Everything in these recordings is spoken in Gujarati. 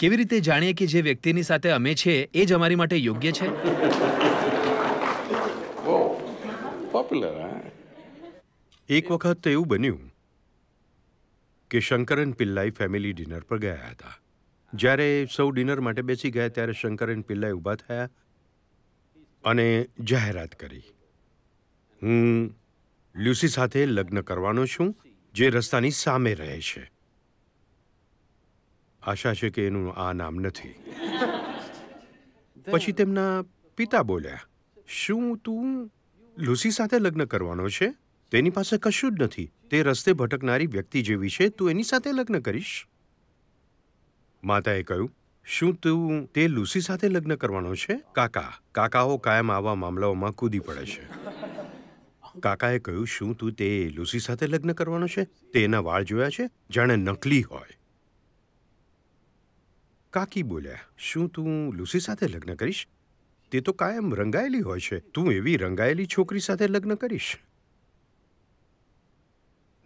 કેવી રીતે જાણીએ કે જે વ્યક્તિની સાથે અમે છે એ જ અમારી માટે યોગ્ય છે એક વખત તો એવું બન્યું કે શંકરન પિલ્લાઈ ફેમિલી ડિનર પર ગયા હતા જ્યારે સૌ ડિનર માટે બેસી ગયા ત્યારે શંકરન પિલ્લાઈ ઊભા થયા અને જાહેરાત કરી હું લ્યુસી સાથે લગ્ન કરવાનો છું જે રસ્તાની સામે રહે છે આશા છે કે એનું આ નામ નથી પછી તેમના પિતા બોલ્યા શું તું લુસી સાથે લગ્ન કરવાનો છે તેની પાસે કશું જ નથી તે રસ્તે ભટકનારી વ્યક્તિ જેવી છે તું એની સાથે લગ્ન કરીશ માતાએ કહ્યું શું તું તે લુસી સાથે લગ્ન કરવાનો છે કાકા કાકાઓ કાયમ આવા મામલાઓમાં કૂદી પડે છે કાકાએ કહ્યું શું તું તે લુસી સાથે લગ્ન કરવાનો છે તે એના વાળ જોયા છે જાણે નકલી હોય કાકી બોલ્યા શું તું લુસી સાથે લગ્ન કરીશ તે તો કાયમ રંગાયેલી હોય છે તું એવી રંગાયેલી છોકરી સાથે લગ્ન કરીશ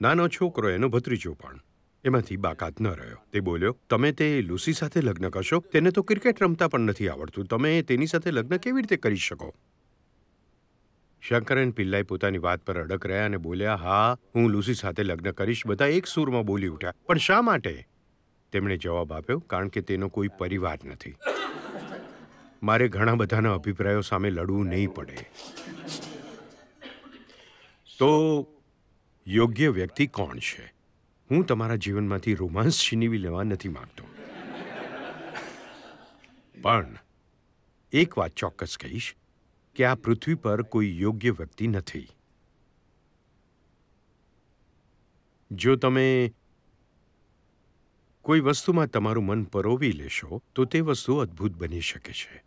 નાનો છોકરો એનો ભત્રીજો પણ એમાંથી બાકાત ન રહ્યો તે બોલ્યો તમે તે લુસી સાથે લગ્ન કરશો તેને તો ક્રિકેટ રમતા પણ નથી આવડતું તમે તેની સાથે લગ્ન કેવી રીતે કરી શકો શંકરન પિલ્લાઈ પોતાની વાત પર અડક રહ્યા અને બોલ્યા હા હું લુસી સાથે લગ્ન કરીશ બધા એક સૂરમાં બોલી ઉઠ્યા પણ શા માટે તેમણે જવાબ આપ્યો કારણ કે તેનો કોઈ પરિવાર નથી મારે ઘણા બધાના અભિપ્રાયો સામે લડવું નહીં પડે તો યોગ્ય વ્યક્તિ કોણ છે હું તમારા જીવનમાંથી રોમાન્સ છીનવી લેવા નથી માંગતો પણ એક વાત ચોક્કસ કહીશ કે આ પૃથ્વી પર કોઈ યોગ્ય વ્યક્તિ નથી જો તમે કોઈ વસ્તુમાં તમારું મન પરોવી લેશો તો તે વસ્તુ અદ્ભુત બની શકે છે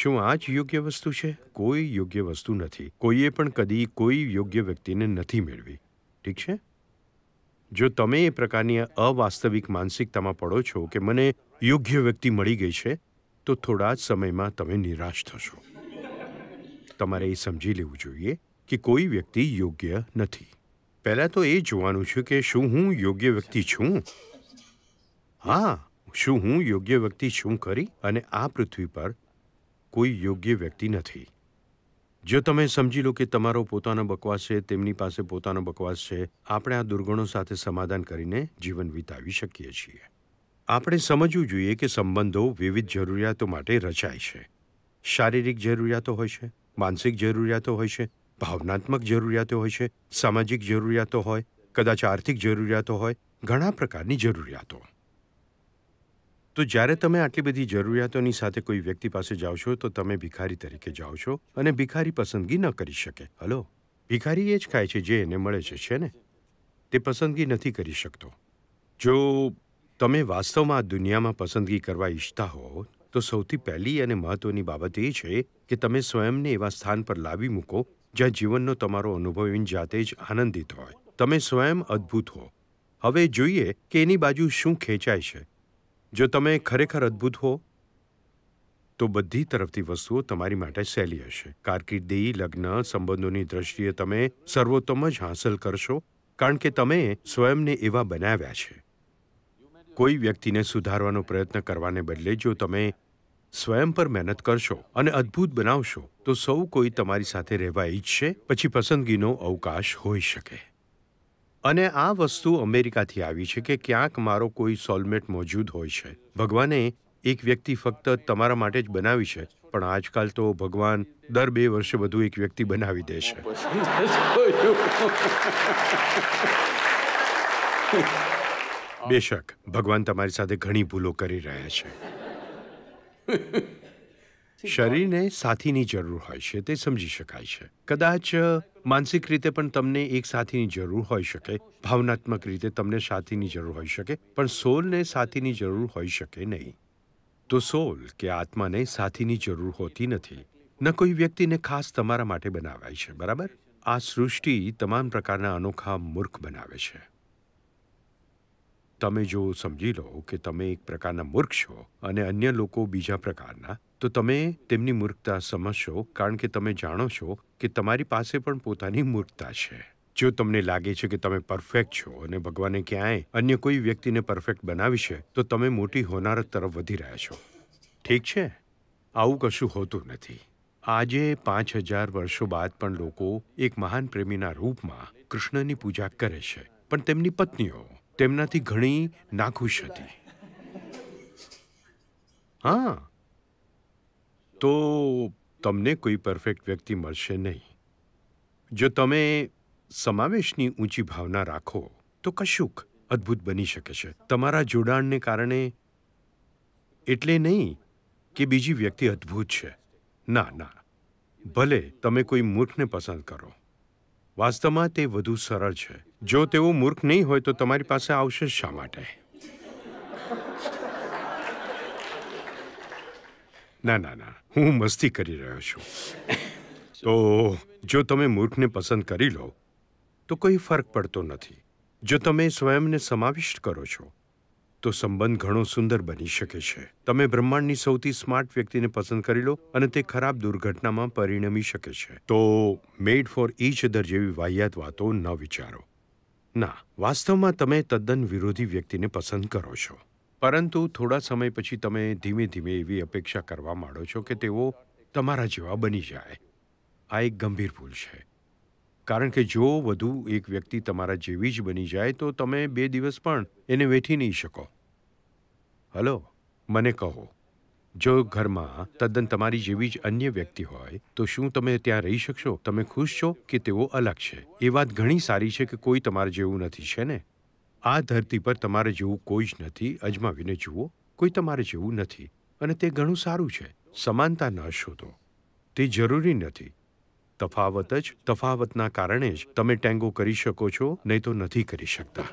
શું આ જ યોગ્ય વસ્તુ છે કોઈ યોગ્ય વસ્તુ નથી કોઈએ પણ કદી કોઈ યોગ્ય વ્યક્તિને નથી મેળવી ઠીક છે જો તમે એ પ્રકારની અવાસ્તવિક માનસિકતામાં પડો છો કે મને યોગ્ય વ્યક્તિ મળી ગઈ છે તો થોડા જ સમયમાં તમે નિરાશ થશો તમારે એ સમજી લેવું જોઈએ કે કોઈ વ્યક્તિ યોગ્ય નથી પહેલાં તો એ જોવાનું છે કે શું હું યોગ્ય વ્યક્તિ છું હા શું હું યોગ્ય વ્યક્તિ છું ખરી અને આ પૃથ્વી પર કોઈ યોગ્ય વ્યક્તિ નથી જો તમે સમજી લો કે તમારો પોતાનો બકવાસ છે તેમની પાસે પોતાનો બકવાસ છે આપણે આ દુર્ગુણો સાથે સમાધાન કરીને જીવન વિતાવી શકીએ છીએ આપણે સમજવું જોઈએ કે સંબંધો વિવિધ જરૂરિયાતો માટે રચાય છે શારીરિક જરૂરિયાતો હોય છે માનસિક જરૂરિયાતો હોય છે ભાવનાત્મક જરૂરિયાતો હોય છે સામાજિક જરૂરિયાતો હોય કદાચ આર્થિક જરૂરિયાતો હોય ઘણા પ્રકારની જરૂરિયાતો તો જ્યારે તમે આટલી બધી જરૂરિયાતોની સાથે કોઈ વ્યક્તિ પાસે જાઓ છો તો તમે ભિખારી તરીકે જાઓ છો અને ભિખારી પસંદગી ન કરી શકે હલો ભિખારી એ જ ખાય છે જે એને મળે છે છે ને તે પસંદગી નથી કરી શકતો જો તમે વાસ્તવમાં આ દુનિયામાં પસંદગી કરવા ઈચ્છતા હો તો સૌથી પહેલી અને મહત્વની બાબત એ છે કે તમે સ્વયંને એવા સ્થાન પર લાવી મૂકો જ્યાં જીવનનો તમારો અનુભવીને જાતે જ આનંદિત હોય તમે સ્વયં અદ્ભુત હો હવે જોઈએ કે એની બાજુ શું ખેંચાય છે જો તમે ખરેખર અદ્ભુત હો તો બધી તરફથી વસ્તુઓ તમારી માટે સહેલી હશે કારકિર્દી લગ્ન સંબંધોની દ્રષ્ટિએ તમે સર્વોત્તમ જ હાંસલ કરશો કારણ કે તમે સ્વયંને એવા બનાવ્યા છે કોઈ વ્યક્તિને સુધારવાનો પ્રયત્ન કરવાને બદલે જો તમે સ્વયં પર મહેનત કરશો અને અદ્ભુત બનાવશો તો સૌ કોઈ તમારી સાથે રહેવા ઈચ્છશે પછી પસંદગીનો અવકાશ હોઈ શકે અને આ વસ્તુ અમેરિકાથી આવી છે કે ક્યાંક મારો કોઈ સોલમેટ મોજૂદ હોય છે ભગવાને એક વ્યક્તિ ફક્ત તમારા માટે જ બનાવી છે પણ આજકાલ તો ભગવાન દર બે વર્ષે વધુ એક વ્યક્તિ બનાવી દે છે બેશક ભગવાન તમારી સાથે ઘણી ભૂલો કરી રહ્યા છે શરીરને સાથીની જરૂર હોય છે તે સમજી શકાય છે કદાચ માનસિક રીતે પણ તમને એક સાથીની જરૂર હોઈ શકે ભાવનાત્મક રીતે તમને સાથીની જરૂર હોઈ શકે પણ સોલને સાથીની જરૂર હોઈ શકે નહીં તો સોલ કે આત્માને સાથીની જરૂર હોતી નથી ન કોઈ વ્યક્તિને ખાસ તમારા માટે બનાવાય છે બરાબર આ સૃષ્ટિ તમામ પ્રકારના અનોખા મૂર્ખ બનાવે છે તમે જો સમજી લો કે તમે એક પ્રકારના મૂર્ખ છો અને અન્ય લોકો બીજા પ્રકારના તો તમે તેમની મૂર્ખતા સમજશો કારણ કે તમે જાણો છો કે તમારી પાસે પણ પોતાની મૂર્ખતા છે જો તમને લાગે છે કે તમે પરફેક્ટ છો અને ભગવાને ક્યાંય અન્ય કોઈ વ્યક્તિને પરફેક્ટ બનાવી છે તો તમે મોટી હોનારત તરફ વધી રહ્યા છો ઠીક છે આવું કશું હોતું નથી આજે પાંચ હજાર વર્ષો બાદ પણ લોકો એક મહાન પ્રેમીના રૂપમાં કૃષ્ણની પૂજા કરે છે પણ તેમની પત્નીઓ તેમનાથી ઘણી નાખુશ હતી હા તો તમને કોઈ પરફેક્ટ વ્યક્તિ મળશે નહીં જો તમે સમાવેશની ઊંચી ભાવના રાખો તો કશુંક અદ્ભુત બની શકે છે તમારા જોડાણને કારણે એટલે નહીં કે બીજી વ્યક્તિ અદ્ભુત છે ના ના ભલે તમે કોઈ મૂર્ખને પસંદ કરો વાસ્તવમાં તે વધુ સરળ છે જો તેઓ મૂર્ખ નહીં હોય તો તમારી પાસે આવશે શા માટે ના ના ના હું મસ્તી કરી રહ્યો છું તો જો તમે મૂર્ખને પસંદ કરી લો તો કોઈ ફરક પડતો નથી જો તમે સ્વયંને સમાવિષ્ટ કરો છો તો સંબંધ ઘણો સુંદર બની શકે છે તમે બ્રહ્માંડની સૌથી સ્માર્ટ વ્યક્તિને પસંદ કરી લો અને તે ખરાબ દુર્ઘટનામાં પરિણમી શકે છે તો મેડ ફોર ઈચ અધર જેવી વાહિયાત વાતો ન વિચારો ના વાસ્તવમાં તમે તદ્દન વિરોધી વ્યક્તિને પસંદ કરો છો પરંતુ થોડા સમય પછી તમે ધીમે ધીમે એવી અપેક્ષા કરવા માંડો છો કે તેઓ તમારા જેવા બની જાય આ એક ગંભીર ભૂલ છે કારણ કે જો વધુ એક વ્યક્તિ તમારા જેવી જ બની જાય તો તમે બે દિવસ પણ એને વેઠી નહીં શકો હલો મને કહો જો ઘરમાં તદ્દન તમારી જેવી જ અન્ય વ્યક્તિ હોય તો શું તમે ત્યાં રહી શકશો તમે ખુશ છો કે તેઓ અલગ છે એ વાત ઘણી સારી છે કે કોઈ તમારા જેવું નથી છે ને આ ધરતી પર તમારે જેવું કોઈ જ નથી અજમાવીને જુઓ કોઈ તમારે જેવું નથી અને તે ઘણું સારું છે સમાનતા ન શોધો તે જરૂરી નથી તફાવત જ તફાવતના કારણે જ તમે ટેંગો કરી શકો છો નહીં તો નથી કરી શકતા